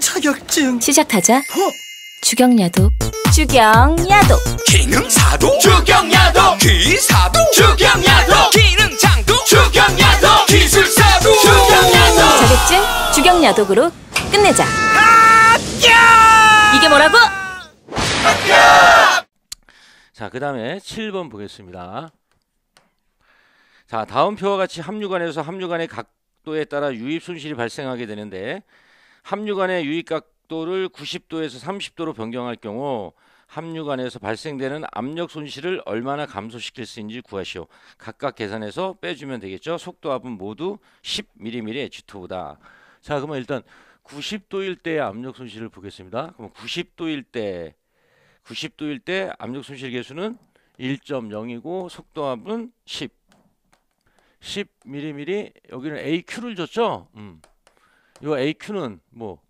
자격증 시작하자 어? 주경야도 주경야도 기능사도 주경야도 기사도 주경야도 기능장도 주경야도 기술사도 주경야도 자격증 주경야독으로 끝내자 합 이게 뭐라고? 합 자, 그 다음에 7번 보겠습니다. 자, 다음 표와 같이 합류관에서 합류관의 각도에 따라 유입 손실이 발생하게 되는데 합류간의 유입각도를 90도에서 30도로 변경할 경우 합류간에서 발생되는 압력 손실을 얼마나 감소시킬 수 있는지 구하시오. 각각 계산해서 빼주면 되겠죠. 속도 합은 모두 10mm의 H2보다. 자, 그러면 일단 90도일 때의 압력 손실을 보겠습니다. 그럼 90도일 때 90도일 때 압력 손실 계수는 1.0이고 속도 합은 10. 10mm 여기는 AQ를 줬죠. 음. 요 AQ는 뭐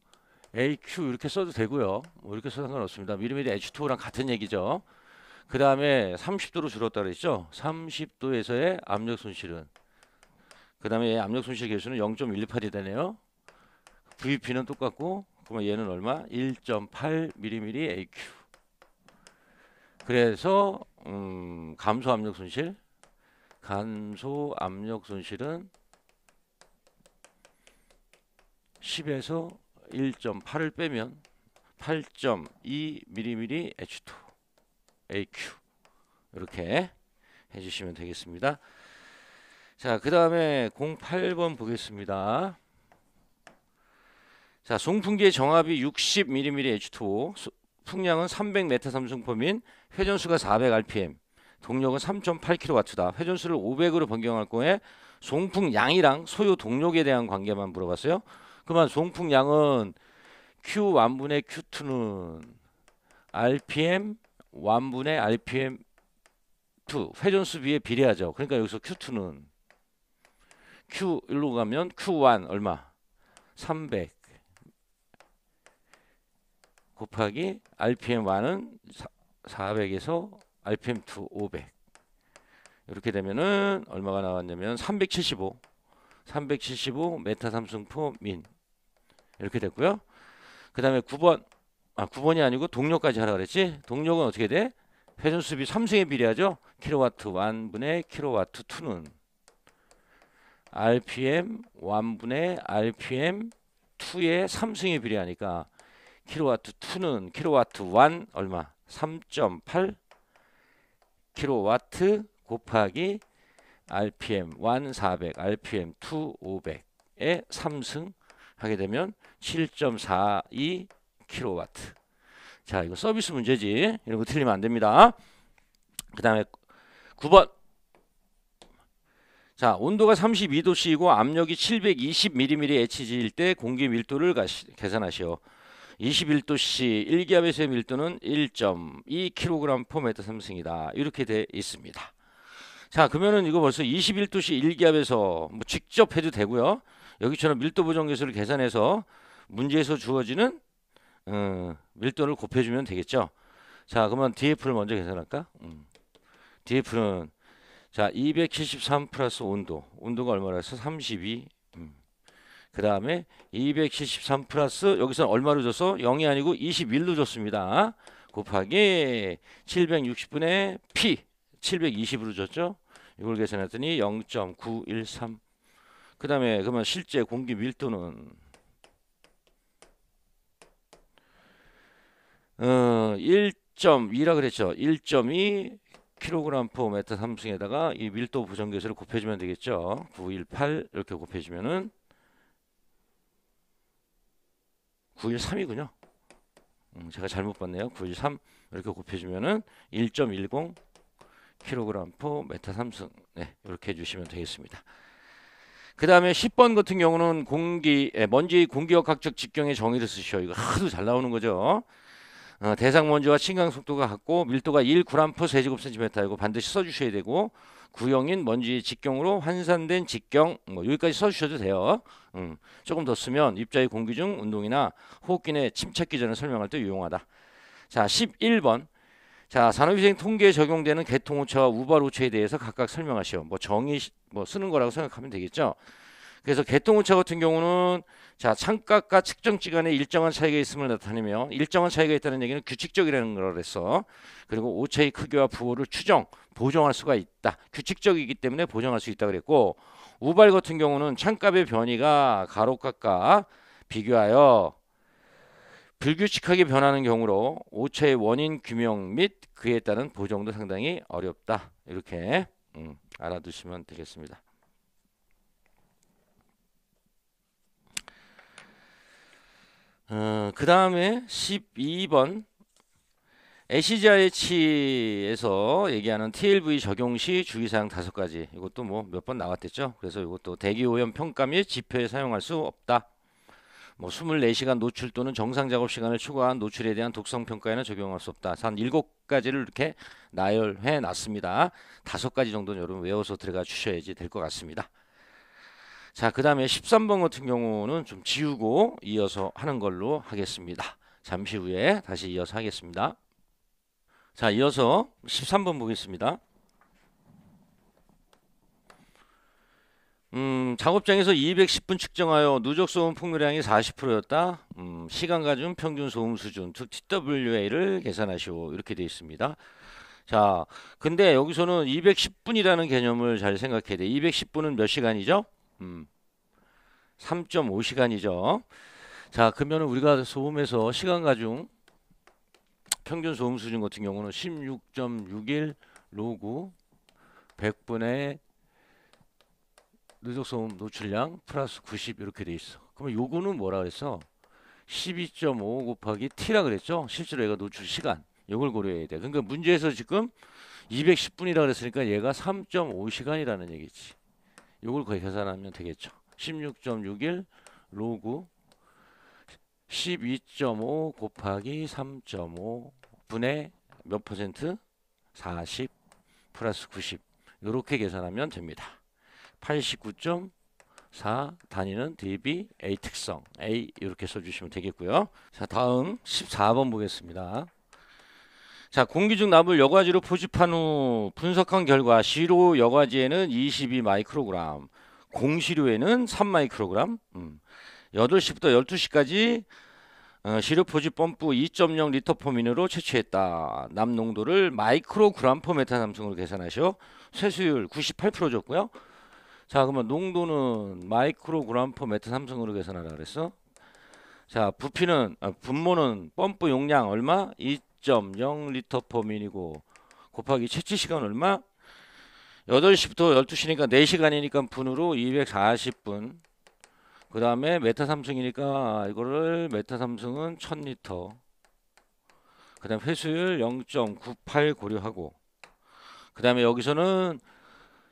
AQ 이렇게 써도 되고요. 뭐 이렇게 써도 상관없습니다. 미리미리 H2O랑 같은 얘기죠. 그 다음에 30도로 줄었다 그랬죠. 30도에서의 압력 손실은 그 다음에 압력 손실 계수는 0.118이 되네요. VP는 똑같고 그러면 얘는 얼마? 1.8mm AQ 그래서 음, 감소 압력 손실 감소 압력 손실은 10에서 1.8을 빼면 8.2mm H2 AQ 이렇게 해주시면 되겠습니다. 자, 그 다음에 08번 보겠습니다. 자, 송풍기의 정압이 60mm H2O, 풍량은 300m 삼성펌인 회전수가 400rpm, 동력은 3.8kW다. 회전수를 500으로 변경할 거에 송풍 양이랑 소요 동력에 대한 관계만 물어봤어요. 그러면 송풍량은 Q 1분의 Q2는 RPM 1분의 RPM 2 회전수 비에 비례하죠. 그러니까 여기서 Q2는 Q1로 가면 Q1 얼마? 300 곱하기 RPM1은 400에서 RPM2 500 이렇게 되면은 얼마가 나왔냐면 375 375 메타 삼성포민 이렇게 됐고요. 그 다음에 9번 아 9번이 아니고 동력까지 하라 그랬지? 동력은 어떻게 돼? 회전수비 3승에 비례하죠. 킬로와트 1분의 킬로와트 2는 RPM 1분의 RPM 2의 3승에 비례하니까 킬로와트 2는 킬로와트 1 얼마? 3.8 킬로와트 곱하기 RPM 1 400, RPM 2 500에 3승 하게 되면 7.42 k w 자, 이거 서비스 문제지. 이런 거 틀리면 안 됩니다. 그다음에 9번 자, 온도가 32도씨이고 압력이 720mm의 HG일 때 공기 밀도를 가시, 계산하시오. 21도씨 1기압에서의 밀도는 1.2kg/m3이다. 승 이렇게 돼 있습니다. 자 그러면은 이거 벌써 2 1도씨 1기압에서 뭐 직접 해도 되고요. 여기처럼 밀도 보정 계수를 계산해서 문제에서 주어지는 음, 밀도를 곱해주면 되겠죠. 자 그러면 DF를 먼저 계산할까? 음. DF는 자 273 플러스 온도 온도가 얼마라서 32. 음. 그 다음에 273 플러스 여기서 얼마로 줬어? 0이 아니고 21로 줬습니다. 곱하기 760분의 P 720으로 줬죠. 이걸 계산했더니 0.913. 그 다음에 그러면 실제 공기 밀도는 어, 1.2라 그랬죠. 1.2 kg/m 삼승에다가 이 밀도 부정계수를 곱해주면 되겠죠. 918 이렇게 곱해주면은 913이군요. 음, 제가 잘못 봤네요. 913 이렇게 곱해주면은 1.10 킬로그램 퍼 메타 삼승 네, 이렇게 해주시면 되겠습니다. 그 다음에 10번 같은 경우는 공기 예, 먼지 공기역학적 직경의 정의를 쓰시오 이거 하도 잘 나오는 거죠. 어, 대상 먼지와 침강 속도가 같고 밀도가 1 g 세제곱센티미터이고 반드시 써주셔야 되고 구형인 먼지 직경으로 환산된 직경 뭐 여기까지 써주셔도 돼요. 음, 조금 더 쓰면 입자의 공기 중 운동이나 호흡기 내 침착 기전을 설명할 때 유용하다. 자 11번 자, 산업위생 통계에 적용되는 개통우체와우발우체에 대해서 각각 설명하시오. 뭐 정의 뭐 쓰는 거라고 생각하면 되겠죠. 그래서 개통우체 같은 경우는 자 창가가 측정지 간에 일정한 차이가 있음을 나타내며 일정한 차이가 있다는 얘기는 규칙적이라는 걸 했어. 그리고 우체의 크기와 부호를 추정, 보정할 수가 있다. 규칙적이기 때문에 보정할 수 있다 그랬고 우발 같은 경우는 창가의 변이가 가로값과 비교하여 불규칙하게 변하는 경우로 오차의 원인 규명 및 그에 따른 보정도 상당히 어렵다. 이렇게 음, 알아두시면 되겠습니다. 어, 그 다음에 12번 ACGIH에서 얘기하는 TLV 적용 시 주의사항 다 가지 이것도 뭐 몇 번 나왔댔죠. 그래서 이것도 대기오염 평가 및 지표에 사용할 수 없다. 뭐 24시간 노출 또는 정상 작업 시간을 초과한 노출에 대한 독성 평가에는 적용할 수 없다. 한 7가지를 이렇게 나열해 놨습니다. 5가지 정도는 여러분 외워서 들어가 주셔야지 될 것 같습니다. 자, 그 다음에 13번 같은 경우는 좀 지우고 이어서 하는 걸로 하겠습니다. 잠시 후에 다시 이어서 하겠습니다. 자, 이어서 13번 보겠습니다. 음, 작업장에서 210분 측정하여 누적 소음 풍류량이 40%였다. 음, 시간 가중 평균 소음 수준, 즉 TWA를 계산하시오. 이렇게 되어 있습니다. 자, 근데 여기서는 210분이라는 개념을 잘 생각해야 돼. 210분은 몇 시간이죠? 음, 3.5시간이죠. 자, 그러면 우리가 소음에서 시간 가중 평균 소음 수준 같은 경우는 16.61 로그 100분의 누적소음 노출량 플러스 90 이렇게 돼 있어. 그러면 요거는 뭐라 그랬어? 12.5 곱하기 T라 그랬죠? 실제로 얘가 노출 시간. 요걸 고려해야 돼. 그러니까 문제에서 지금 210분이라 그랬으니까 얘가 3.5시간이라는 얘기지. 요걸 거의 계산하면 되겠죠. 16.61 로그 12.5 곱하기 3.5 분의 몇 퍼센트? 40 플러스 90 이렇게 계산하면 됩니다. 89.4 단위는 DB A 특성 A 이렇게 써주시면 되겠고요. 자 다음 14번 보겠습니다. 자 공기 중 납을 여과지로 포집한 후 분석한 결과 시료 여과지에는 22 마이크로그램 공시료에는 3 마이크로그램 음. 8시부터 12시까지 어, 시료포집 펌프 2.0 리터 포민으로 채취했다. 납 농도를 마이크로그램 포 메탄 함성로 계산하셔. 세수율 98% 줬고요. 자 그러면 농도는 마이크로그램 퍼 메트 삼성으로 계산하라 그랬어. 자 부피는 아, 분모는 펌프 용량 얼마? 2.0 리터 퍼 민이고 곱하기 채취 시간 얼마? 8시부터 12시니까 4시간이니까 분으로 240분 그 다음에 메타 삼성이니까 이거를 메타 삼성은 1000리터 그 다음 회수율 0.98 고려하고 그 다음에 여기서는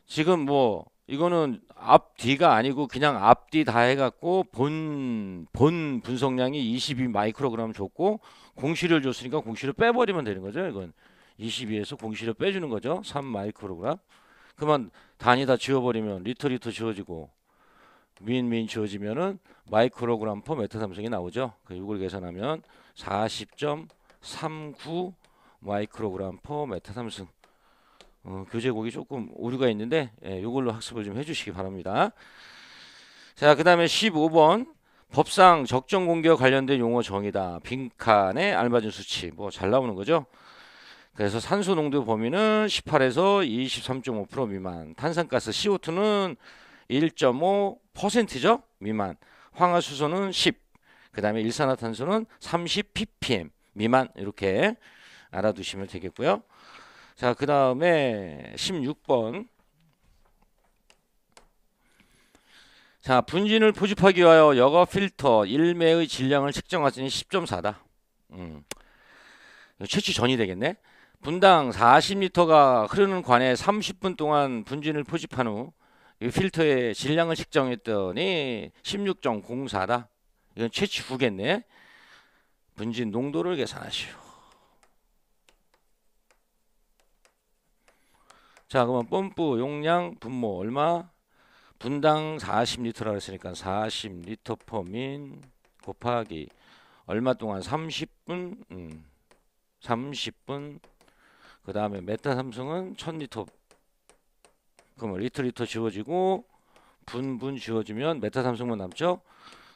지금 뭐 이거는 앞뒤가 아니고 그냥 앞뒤 다 해갖고 본, 본 분석량이 22 마이크로그램 줬고 공시를 줬으니까 공시를 빼버리면 되는 거죠. 이건 22에서 공시를 빼주는 거죠. 3 마이크로그램. 그만 단위 다 지워버리면 리터 리터 지워지고 민 민 지워지면은 마이크로그램 퍼 메타 삼성이 나오죠. 그 이걸 계산하면 40.39 마이크로그램 퍼 메타 삼성. 어, 교재곡이 조금 오류가 있는데 이걸로 예, 학습을 좀 해주시기 바랍니다. 자, 그 다음에 15번 법상 적정 공격 관련된 용어 정의다. 빈칸에 알맞은 수치. 뭐 잘 나오는 거죠. 그래서 산소 농도 범위는 18에서 23.5% 미만, 탄산가스 CO2는 1.5%죠 미만, 황화수소는 10, 그 다음에 일산화탄소는 30 ppm 미만 이렇게 알아두시면 되겠고요. 자, 그 다음에 16번. 자, 분진을 포집하기 위하여 여과 필터 1매의 질량을 측정하시니 10.4다. 음. 채취 전이 되겠네. 분당 40리터가 흐르는 관에 30분 동안 분진을 포집한 후 필터의 질량을 측정했더니 16.04다. 이건 채취 후겠네. 분진 농도를 계산하시오. 자, 그러면 펌프 용량 분모 얼마? 분당 4 0리터라 했으니까 40리터 펌인 곱하기 얼마 동안 30분 음, 30분 그 다음에 메타 삼성은 1000리터 그러면 리터 리터 지워지고 분분 지워지면 메타 삼성만 남죠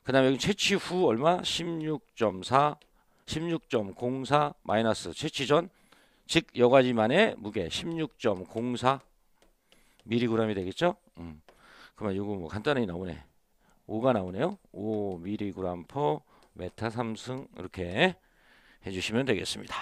그 다음에 채취 후 얼마 16.4 16.04 마이너스 채취 전즉 여가지만의 무게 16.04 m g 이 되겠죠? 음. 그러면 이거 뭐간단하 나오네. 5가 나오네요. 5 미리그램 승 이렇게 해주시면 되겠습니다.